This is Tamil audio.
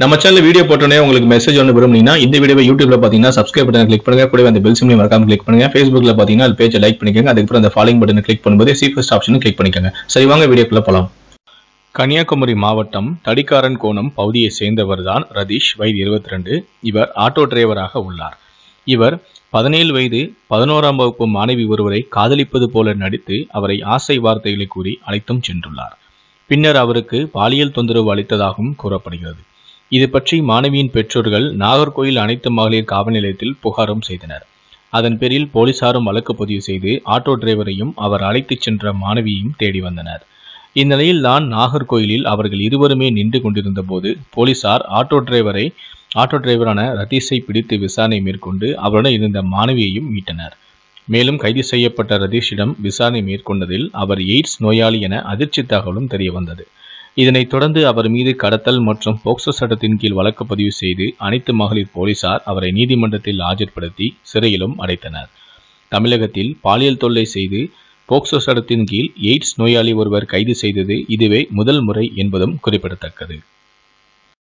நம்ம சேனல் வீடியோ போட்டோன்னே உங்களுக்கு மெசேஜ் ஒன்று விரும்புனீங்கன்னா இந்த வீடியோ யூடியூப்ல பார்த்தீங்கன்னா சப்ஸ்கிரைப் பட்டன் கிளிக் பண்ணுங்க கூட அந்த பெல் சிம்லையும் மறக்காம கிளிக் பண்ணுங்க ஃபேஸ்புக்ல பார்த்தீங்கன்னா அது பேஜை லைக் பண்ணிக்கோங்க அதுக்கப்புறம் அந்த ஃபாலோ பட்டன் கிளிக் பண்ணும்போது ஃபஸ்ட் ஆப்ஷனும் கிளிக் பண்ணிக்கோங்க சரி வாங்க வீடியோக்குள்ள போகலாம் கன்னியாகுமரி மாவட்டம் தடிக்காரன் கோணம் பகுதியை சேர்ந்தவர் தான் ரதீஷ் வயது இருபத்தி ரெண்டு இவர் ஆட்டோ டிரைவராக உள்ளார் இவர் பதினேழு வயது பதினோராம் வகுப்பு மாணவி ஒருவரை காதலிப்பது போல நடித்து அவரை ஆசை வார்த்தைகளை கூறி அழைத்தும் சென்றுள்ளார் பின்னர் அவருக்கு பாலியல் தொந்தரவு அளித்ததாகவும் கூறப்படுகிறது இது பற்றி மாணவியின் பெற்றோர்கள் நாகர்கோயில் அனைத்து மகளிர் காவல் நிலையத்தில் புகாரும் செய்தனர் அதன் பேரில் போலீசாரும் வழக்கு பதிவு செய்து ஆட்டோ டிரைவரையும் அவர் அழைத்துச் சென்ற மாணவியையும் தேடி வந்தனர் இந்நிலையில் தான் நாகர்கோயிலில் அவர்கள் இருவருமே நின்று கொண்டிருந்த போது போலீசார் ஆட்டோ டிரைவரை ஆட்டோ டிரைவரான ரதீஷை பிடித்து விசாரணை மேற்கொண்டு அவருடன் இருந்த மாணவியையும் மீட்டனர் மேலும் கைது செய்யப்பட்ட ரதீஷிடம் விசாரணை மேற்கொண்டதில் அவர் எய்ட்ஸ் நோயாளி என அதிர்ச்சி தகவலும் தெரியவந்தது இதனைத் தொடர்ந்து அவர் மீது கடத்தல் மற்றும் போக்சோ சட்டத்தின் கீழ் வழக்கு பதிவு செய்து அனைத்து மகளிர் போலீசார் அவரை நீதிமன்றத்தில் ஆஜர்படுத்தி சிறையிலும் அடைத்தனர் தமிழகத்தில் பாலியல் தொல்லை செய்து போக்சோ சட்டத்தின் கீழ் எய்ட்ஸ் நோயாளி ஒருவர் கைது செய்தது இதுவே முதல் முறை என்பதும் குறிப்பிடத்தக்கது